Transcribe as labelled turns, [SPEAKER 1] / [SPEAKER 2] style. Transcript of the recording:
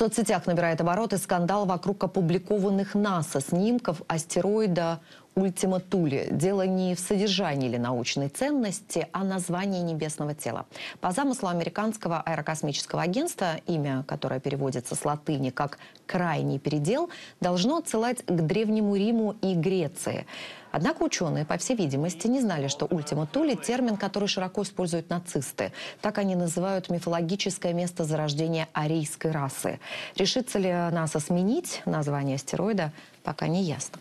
[SPEAKER 1] соцсетях набирает обороты скандал вокруг опубликованных НАСА снимков астероида Ультима Тули. Дело не в содержании или научной ценности, а названии небесного тела. По замыслу американского аэрокосмического агентства, имя которое переводится с латыни как «крайний передел», должно отсылать к Древнему Риму и Греции – Однако ученые, по всей видимости, не знали, что ультиматули – термин, который широко используют нацисты. Так они называют мифологическое место зарождения арийской расы. Решится ли НАСА сменить название астероида, пока не ясно.